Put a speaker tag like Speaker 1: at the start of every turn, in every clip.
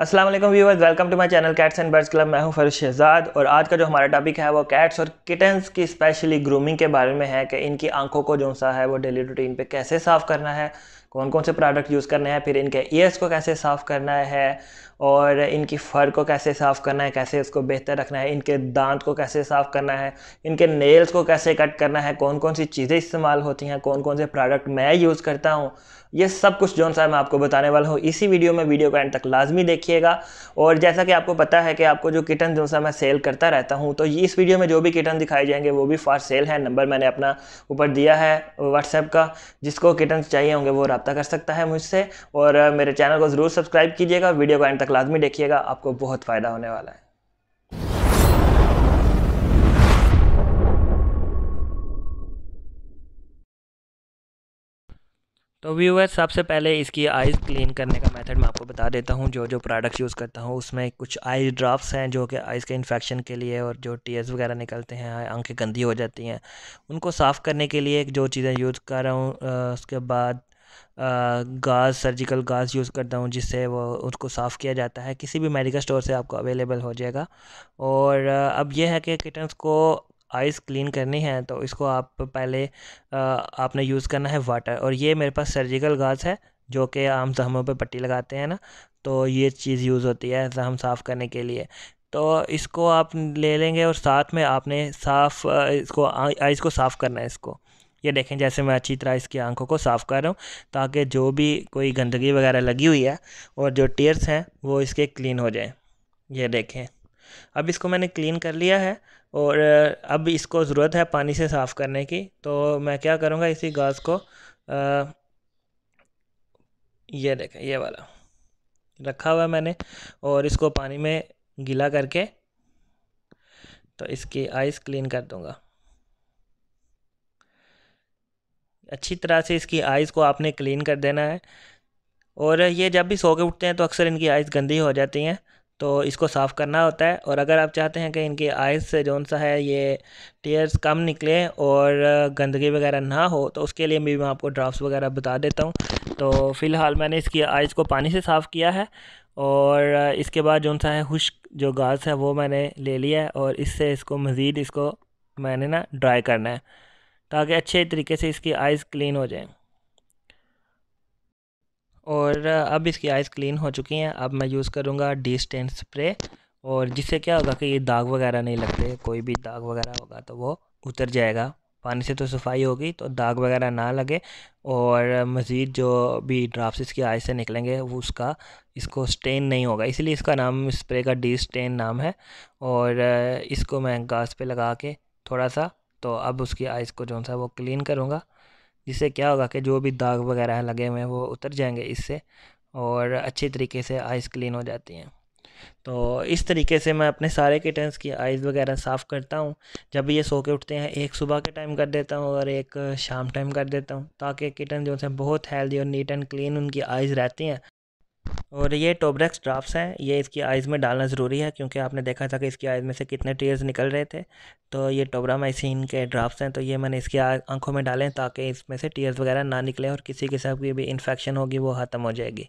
Speaker 1: Aslam viewers welcome to my channel cats and birds club मैं हूं फरूश शहजाद और आज का जो हमारा टॉपिक है वो कैट्स और किटन्स की स्पेशली ग्रूमिंग के बारे में है कि इनकी आंखों को जो सा है वो डेली रूटीन पे कैसे साफ़ करना है कौन कौन से प्रोडक्ट यूज़ करने हैं फिर इनके ईयर्स को कैसे साफ़ करना है और इनकी फ़र को कैसे साफ़ करना है कैसे इसको बेहतर रखना है इनके दांत को कैसे साफ़ करना है इनके नेल्स को कैसे कट करना है कौन कौन सी चीज़ें इस्तेमाल होती हैं कौन कौन से प्रोडक्ट मैं यूज़ करता हूँ ये सब कुछ जो सा मैं आपको बताने वाला हूँ इसी वीडियो में वीडियो को एंड तक लाजमी देखें देखिएगा और जैसा कि आपको पता है कि आपको जो किटन जो सा मैं सेल करता रहता हूँ तो इस वीडियो में जो भी किटन दिखाए जाएंगे वो भी फॉर सेल है नंबर मैंने अपना ऊपर दिया है व्हाट्सएप का जिसको किटन चाहिए होंगे वो रबता कर सकता है मुझसे और मेरे चैनल को ज़रूर सब्सक्राइब कीजिएगा वीडियो को एंड तक लाजमी देखिएगा आपको बहुत फ़ायदा होने वाला है तो व्यूअर्स सबसे पहले इसकी आइज़ क्लीन करने का मेथड मैं आपको बता देता हूँ जो जो प्रोडक्ट्स यूज़ करता हूँ उसमें कुछ आई ड्रॉप्स हैं जो कि आइज़ के इन्फेक्शन के लिए और जो टीयर्स वगैरह निकलते हैं आंखें गंदी हो जाती हैं उनको साफ़ करने के लिए जो चीज़ें यूज़ कर रहा हूँ उसके बाद गाज सर्जिकल गाज यूज़ करता हूँ जिससे वो उसको साफ़ किया जाता है किसी भी मेडिकल स्टोर से आपको अवेलेबल हो जाएगा और अब यह है कि किटन्स को आइस क्लीन करनी है तो इसको आप पहले आपने यूज़ करना है वाटर और ये मेरे पास सर्जिकल गाज है जो कि आम जहमों पे पट्टी लगाते हैं ना तो ये चीज़ यूज़ होती है जहम साफ़ करने के लिए तो इसको आप ले लेंगे और साथ में आपने साफ़ इसको आइस को साफ़ करना है इसको ये देखें जैसे मैं अच्छी तरह इसकी आंखों को साफ़ कर रहा हूँ ताकि जो भी कोई गंदगी वगैरह लगी हुई है और जो टेयर्स हैं वो इसके क्लीन हो जाएँ ये देखें अब इसको मैंने क्लीन कर लिया है और अब इसको ज़रूरत है पानी से साफ़ करने की तो मैं क्या करूँगा इसी घास को आ, ये देखें ये वाला रखा हुआ मैंने और इसको पानी में गीला करके तो इसकी आइस क्लीन कर दूँगा अच्छी तरह से इसकी आइज़ को आपने क्लीन कर देना है और ये जब भी सो के उठते हैं तो अक्सर इनकी आइज़ गंदी हो जाती हैं तो इसको साफ़ करना होता है और अगर आप चाहते हैं कि इनकी आइज़ से जौन सा है ये टीयर्स कम निकले और गंदगी वगैरह ना हो तो उसके लिए भी मैं आपको ड्राफ्ट वगैरह बता देता हूँ तो फ़िलहाल मैंने इसकी आइज़ को पानी से साफ़ किया है और इसके बाद जौन सा है खुश्क जो घास है वो मैंने ले लिया है और इससे इसको मज़ीद इसको मैंने ना ड्राई करना है ताकि अच्छे तरीके से इसकी आइज़ क्लीन हो जाएँ और अब इसकी आइज़ क्लीन हो चुकी हैं अब मैं यूज़ करूँगा डी स्टेन स्प्रे और जिससे क्या होगा कि ये दाग वगैरह नहीं लगते कोई भी दाग वगैरह होगा तो वो उतर जाएगा पानी से तो सफाई होगी तो दाग वगैरह ना लगे और मज़ीद जो भी ड्राफ्ट इसकी आय से निकलेंगे वो उसका इसको स्टेन नहीं होगा इसलिए इसका नाम स्प्रे का डी स्टेन नाम है और इसको मैं घास पे लगा के थोड़ा सा तो अब उसकी आइज़ को जो सा वो क्लीन करूँगा जिससे क्या होगा कि जो भी दाग वगैरह लगे हुए हैं वो उतर जाएंगे इससे और अच्छे तरीके से आइस क्लीन हो जाती हैं तो इस तरीके से मैं अपने सारे किटन्स की आइज़ वगैरह साफ़ करता हूँ जब ये सो के उठते हैं एक सुबह के टाइम कर देता हूँ और एक शाम टाइम कर देता हूँ ताकि किटन जो है बहुत हेल्दी और नीट एंड क्लीन उनकी आइज़ रहती हैं और ये टोब्रेक्स ड्राफ्स हैं ये इसकी आइज़ में डालना ज़रूरी है क्योंकि आपने देखा था कि इसकी आइज़ में से कितने टीयर्स निकल रहे थे तो ये टोब्रामाइसिन के ड्राफ्स हैं तो ये मैंने इसकी आंखों में डालें ताकि इसमें से टीयर्स वगैरह ना निकलें और किसी किस्म की भी इन्फेक्शन होगी वो ख़त्म हो जाएगी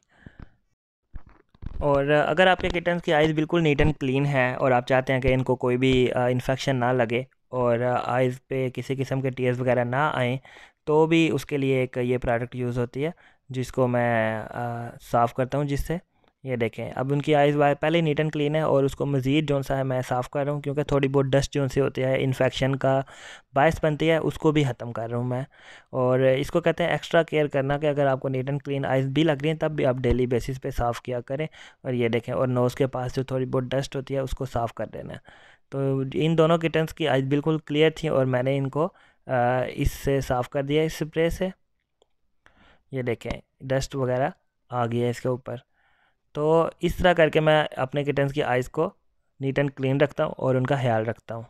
Speaker 1: और अगर आपके किटन्स की आइज़ बिल्कुल नीट एंड क्लीन है और आप चाहते हैं कि इनको कोई भी इन्फेक्शन ना लगे और आइज़ पे किसी किस्म के टीयर्स वगैरह ना आएँ तो भी उसके लिए एक ये प्रोडक्ट यूज़ होती है जिसको मैं साफ़ करता हूँ जिससे ये देखें अब उनकी आइज़ वायर पहले नीट एंड क्लीन है और उसको मज़ीद जो सा है मैं साफ़ कर रहा हूँ क्योंकि थोड़ी बहुत डस्ट जो सी होती है इन्फेक्शन का बायस बनती है उसको भी ख़त्म कर रहा हूँ मैं और इसको कहते हैं एक्स्ट्रा केयर करना कि अगर आपको नीट एंड क्लीन आइज़ भी लग रही हैं तब भी आप डेली बेसिस पर साफ़ किया करें और ये देखें और नोज़ के पास जो थोड़ी बहुत डस्ट होती है उसको साफ़ कर देना तो इन दोनों किटन्स की आइज़ बिल्कुल क्लियर थी और मैंने इनको इससे साफ़ कर दिया इस स्प्रे से ये देखें डस्ट वगैरह आ गई है इसके ऊपर तो इस तरह करके मैं अपने किटन्स की आइज़ को नीट एंड क्लीन रखता हूँ और उनका ख्याल रखता हूँ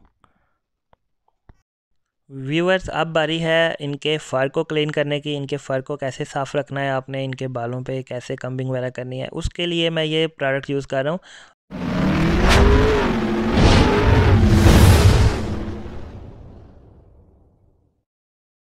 Speaker 1: व्यूअर्स अब बारी है इनके फ़र को क्लीन करने की इनके फ़र को कैसे साफ़ रखना है आपने इनके बालों पे कैसे कम्बिंग वगैरह करनी है उसके लिए मैं ये प्रोडक्ट यूज़ कर रहा हूँ